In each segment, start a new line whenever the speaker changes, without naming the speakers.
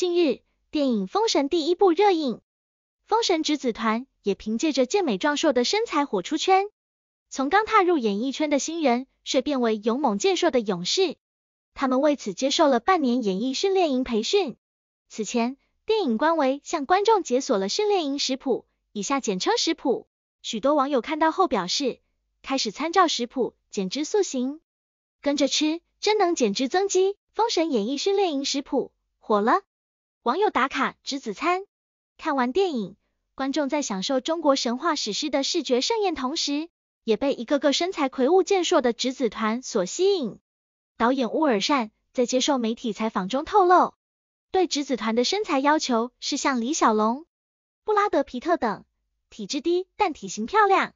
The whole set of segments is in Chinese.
近日，电影《封神》第一部热映，《封神》之子团也凭借着健美壮硕的身材火出圈，从刚踏入演艺圈的新人，却变为勇猛健硕的勇士。他们为此接受了半年演艺训练营培训。此前，电影官微向观众解锁了训练营食谱，以下简称食谱。许多网友看到后表示，开始参照食谱减脂塑形，跟着吃真能减脂增肌。《封神》演艺训练营食谱火了。网友打卡《侄子餐》，看完电影，观众在享受中国神话史诗的视觉盛宴同时，也被一个个身材魁梧健硕的侄子团所吸引。导演乌尔善在接受媒体采访中透露，对侄子团的身材要求是像李小龙、布拉德皮特等，体质低但体型漂亮。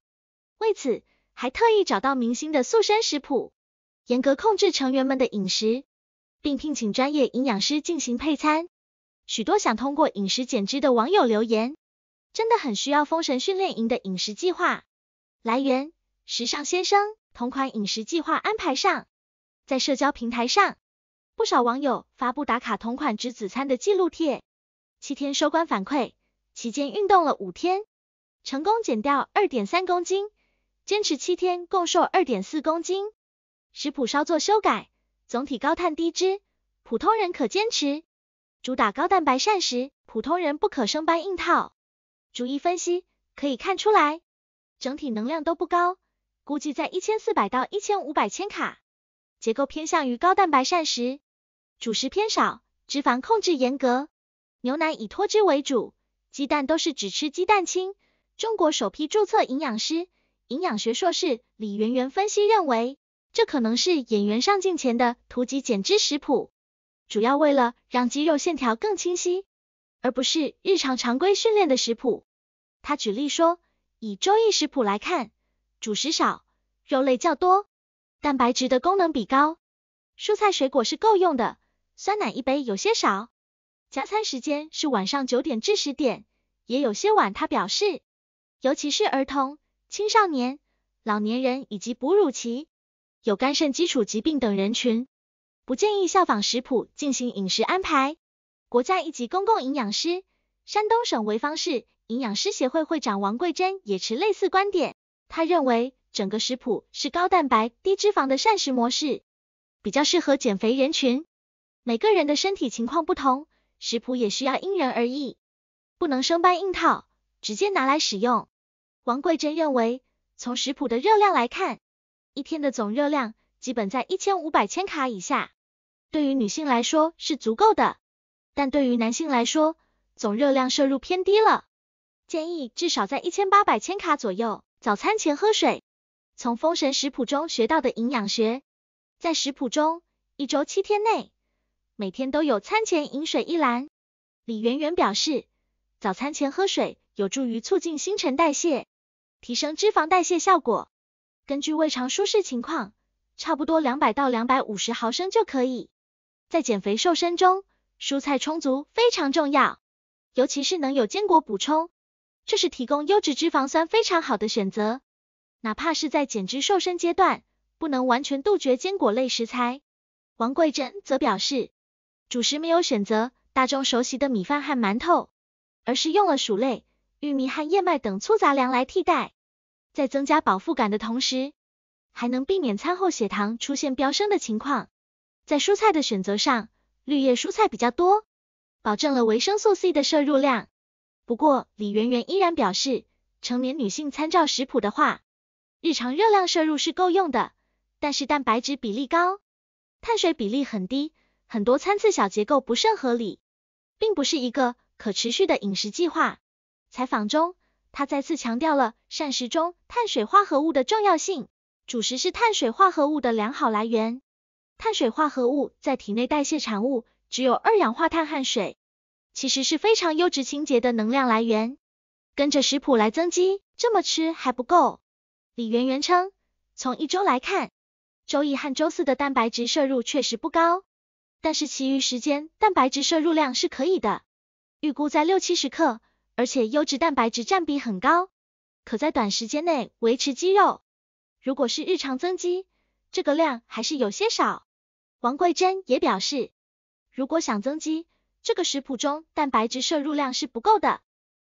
为此，还特意找到明星的塑身食谱，严格控制成员们的饮食，并聘请专业营养师进行配餐。许多想通过饮食减脂的网友留言，真的很需要封神训练营的饮食计划。来源：时尚先生同款饮食计划安排上，在社交平台上，不少网友发布打卡同款止子餐的记录帖。七天收官反馈，期间运动了五天，成功减掉二点三公斤，坚持七天共瘦二点四公斤。食谱稍作修改，总体高碳低脂，普通人可坚持。主打高蛋白膳食，普通人不可生搬硬套。逐一分析，可以看出来，整体能量都不高，估计在一千四百到一千五百千卡，结构偏向于高蛋白膳食，主食偏少，脂肪控制严格，牛奶以脱脂为主，鸡蛋都是只吃鸡蛋清。中国首批注册营养师、营养学硕士李媛媛分析认为，这可能是演员上镜前的突击减脂食谱。主要为了让肌肉线条更清晰，而不是日常常规训练的食谱。他举例说，以周易食谱来看，主食少，肉类较多，蛋白质的功能比高，蔬菜水果是够用的，酸奶一杯有些少。加餐时间是晚上九点至十点，也有些晚。他表示，尤其是儿童、青少年、老年人以及哺乳期、有肝肾基础疾病等人群。不建议效仿食谱进行饮食安排。国家一级公共营养师、山东省潍坊市营养师协会会长王桂珍也持类似观点。他认为，整个食谱是高蛋白、低脂肪的膳食模式，比较适合减肥人群。每个人的身体情况不同，食谱也需要因人而异，不能生搬硬套，直接拿来使用。王桂珍认为，从食谱的热量来看，一天的总热量。基本在一千五百千卡以下，对于女性来说是足够的，但对于男性来说，总热量摄入偏低了，建议至少在一千八百千卡左右。早餐前喝水，从封神食谱中学到的营养学，在食谱中一周七天内，每天都有餐前饮水一栏。李媛媛表示，早餐前喝水有助于促进新陈代谢，提升脂肪代谢效果。根据胃肠舒适情况。差不多两百到两百五十毫升就可以。在减肥瘦身中，蔬菜充足非常重要，尤其是能有坚果补充，这是提供优质脂肪酸非常好的选择。哪怕是在减脂瘦身阶段，不能完全杜绝坚果类食材。王桂珍则表示，主食没有选择大众熟悉的米饭和馒头，而是用了薯类、玉米和燕麦等粗杂粮来替代，在增加饱腹感的同时。还能避免餐后血糖出现飙升的情况。在蔬菜的选择上，绿叶蔬菜比较多，保证了维生素 C 的摄入量。不过，李媛媛依然表示，成年女性参照食谱的话，日常热量摄入是够用的，但是蛋白质比例高，碳水比例很低，很多餐次小结构不甚合理，并不是一个可持续的饮食计划。采访中，她再次强调了膳食中碳水化合物的重要性。主食是碳水化合物的良好来源，碳水化合物在体内代谢产物只有二氧化碳和水，其实是非常优质清洁的能量来源。跟着食谱来增肌，这么吃还不够。李圆圆称，从一周来看，周一和周四的蛋白质摄入确实不高，但是其余时间蛋白质摄入量是可以的，预估在六七十克，而且优质蛋白质占比很高，可在短时间内维持肌肉。如果是日常增肌，这个量还是有些少。王桂珍也表示，如果想增肌，这个食谱中蛋白质摄入量是不够的。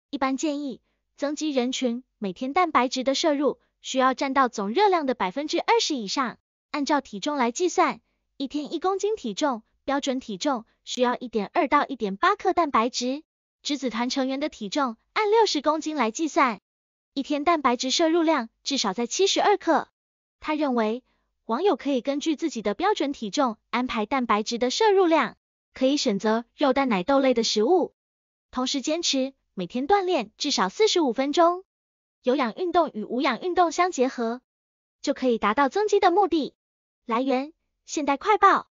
一般建议，增肌人群每天蛋白质的摄入需要占到总热量的百分之二十以上。按照体重来计算，一天一公斤体重，标准体重需要一点二到一点八克蛋白质。执子团成员的体重按六十公斤来计算。一天蛋白质摄入量至少在七十二克。他认为，网友可以根据自己的标准体重安排蛋白质的摄入量，可以选择肉、蛋、奶、豆类的食物，同时坚持每天锻炼至少四十五分钟，有氧运动与无氧运动相结合，就可以达到增肌的目的。来源：现代快报。